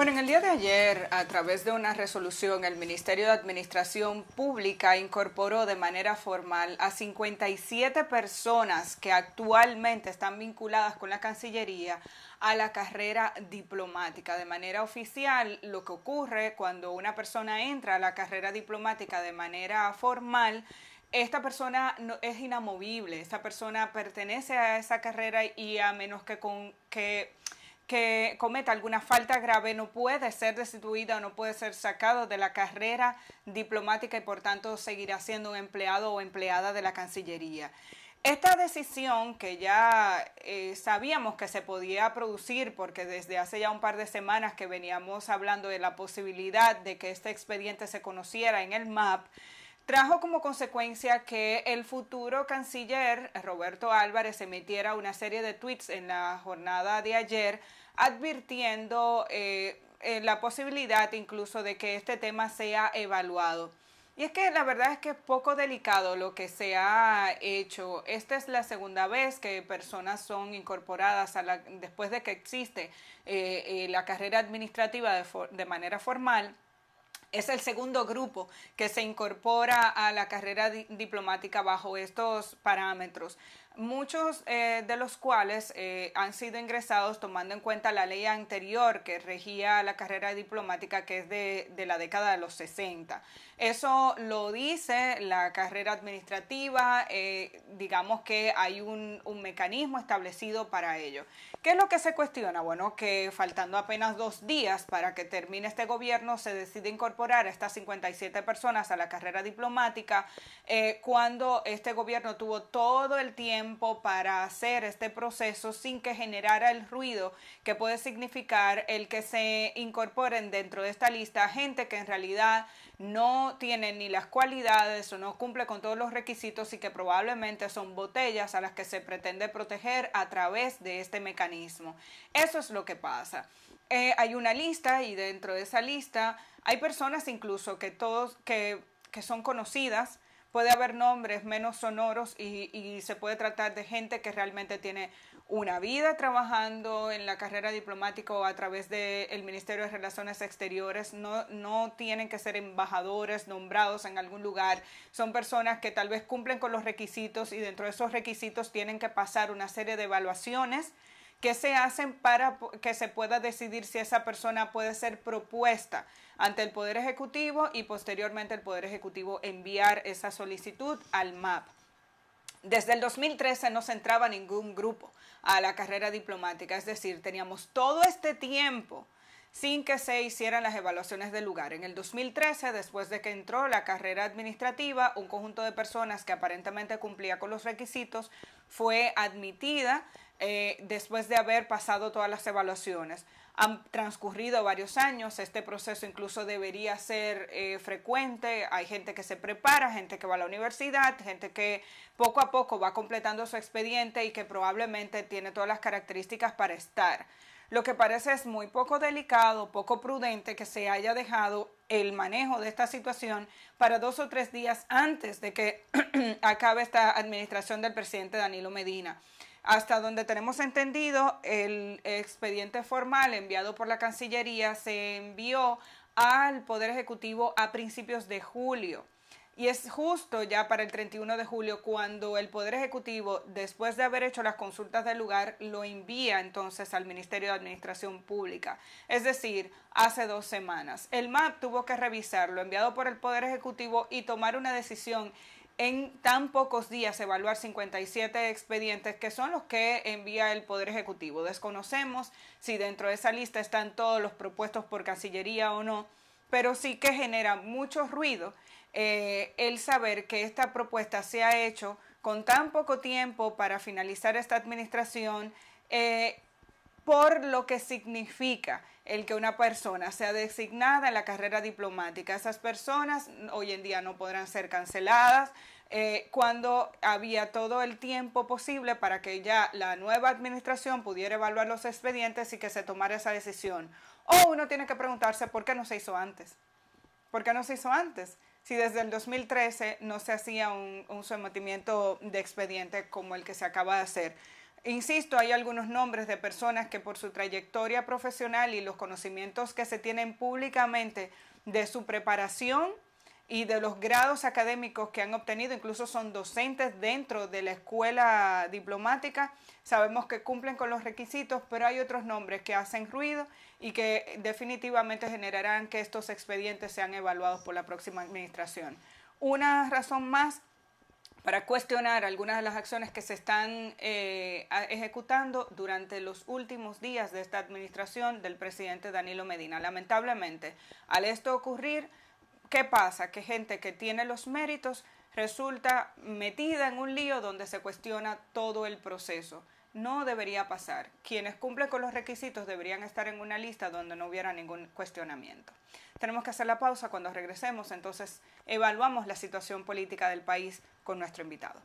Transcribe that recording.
Bueno, en el día de ayer, a través de una resolución, el Ministerio de Administración Pública incorporó de manera formal a 57 personas que actualmente están vinculadas con la Cancillería a la carrera diplomática. De manera oficial, lo que ocurre cuando una persona entra a la carrera diplomática de manera formal, esta persona no, es inamovible, esta persona pertenece a esa carrera y a menos que con que que cometa alguna falta grave no puede ser destituida o no puede ser sacado de la carrera diplomática y por tanto seguirá siendo un empleado o empleada de la Cancillería. Esta decisión que ya eh, sabíamos que se podía producir porque desde hace ya un par de semanas que veníamos hablando de la posibilidad de que este expediente se conociera en el MAP, trajo como consecuencia que el futuro canciller Roberto Álvarez emitiera una serie de tweets en la jornada de ayer advirtiendo eh, eh, la posibilidad incluso de que este tema sea evaluado. Y es que la verdad es que es poco delicado lo que se ha hecho. Esta es la segunda vez que personas son incorporadas a después de que existe eh, la carrera administrativa de, manera formal. Es el segundo grupo que se incorpora a la carrera diplomática bajo estos parámetros muchos eh, de los cuales eh, han sido ingresados tomando en cuenta la ley anterior que regía la carrera diplomática, que es de, de la década de los 60. Eso lo dice la carrera administrativa, eh, digamos que hay un, un mecanismo establecido para ello. ¿Qué es lo que se cuestiona? Bueno, que faltando apenas dos días para que termine este gobierno, se decide incorporar a estas 57 personas a la carrera diplomática, cuando este gobierno tuvo todo el tiempo para hacer este proceso sin que generara el ruido que puede significar el que se incorporen dentro de esta lista gente que en realidad no tiene ni las cualidades o no cumple con todos los requisitos y que probablemente son botellas a las que se pretende proteger a través de este mecanismo. Eso es lo que pasa. Eh, hay una lista y dentro de esa lista hay personas incluso que todos que son conocidas puede haber nombres menos sonoros y, se puede tratar de gente que realmente tiene una vida trabajando en la carrera diplomática o a través del Ministerio de Relaciones Exteriores. No, no tienen que ser embajadores nombrados en algún lugar. Son personas que tal vez cumplen con los requisitos y dentro de esos requisitos tienen que pasar una serie de evaluaciones ¿Qué se hacen para que se pueda decidir si esa persona puede ser propuesta ante el Poder Ejecutivo y posteriormente el Poder Ejecutivo enviar esa solicitud al MAP? Desde el 2013 no se entraba ningún grupo a la carrera diplomática, es decir, teníamos todo este tiempo sin que se hicieran las evaluaciones del lugar. En el 2013, después de que entró la carrera administrativa, un conjunto de personas que aparentemente cumplía con los requisitos fue admitida eh, después de haber pasado todas las evaluaciones. Han transcurrido varios años, este proceso incluso debería ser eh, frecuente, hay gente que se prepara, gente que va a la universidad, gente que poco a poco va completando su expediente y que probablemente tiene todas las características para estar. Lo que parece es muy poco delicado, poco prudente que se haya dejado el manejo de esta situación para dos o tres días antes de que acabe esta administración del presidente Danilo Medina. Hasta donde tenemos entendido, el expediente formal enviado por la Cancillería se envió al Poder Ejecutivo a principios de julio. Y es justo ya para el 31 de julio cuando el Poder Ejecutivo, después de haber hecho las consultas del lugar, lo envía entonces al Ministerio de Administración Pública. Es decir, hace dos semanas. El MAP tuvo que revisarlo, enviado por el Poder Ejecutivo, y tomar una decisión en tan pocos días evaluar 57 expedientes que son los que envía el Poder Ejecutivo. Desconocemos si dentro de esa lista están todos los propuestos por Cancillería o no, pero sí que genera mucho ruido eh, el saber que esta propuesta se ha hecho con tan poco tiempo para finalizar esta administración. Eh, por lo que significa el que una persona sea designada en la carrera diplomática. Esas personas hoy en día no podrán ser canceladas, eh, cuando había todo el tiempo posible para que ya la nueva administración pudiera evaluar los expedientes y que se tomara esa decisión. O uno tiene que preguntarse por qué no se hizo antes. ¿Por qué no se hizo antes? Si desde el 2013 no se hacía un, un sometimiento de expediente como el que se acaba de hacer. Insisto, hay algunos nombres de personas que por su trayectoria profesional y los conocimientos que se tienen públicamente de su preparación y de los grados académicos que han obtenido, incluso son docentes dentro de la escuela diplomática, sabemos que cumplen con los requisitos, pero hay otros nombres que hacen ruido y que definitivamente generarán que estos expedientes sean evaluados por la próxima administración. Una razón más para cuestionar algunas de las acciones que se están eh, ejecutando durante los últimos días de esta administración del presidente Danilo Medina. Lamentablemente, al esto ocurrir, ¿qué pasa? Que gente que tiene los méritos resulta metida en un lío donde se cuestiona todo el proceso. No debería pasar. Quienes cumplen con los requisitos deberían estar en una lista donde no hubiera ningún cuestionamiento. Tenemos que hacer la pausa. Cuando regresemos, entonces evaluamos la situación política del país con nuestro invitado.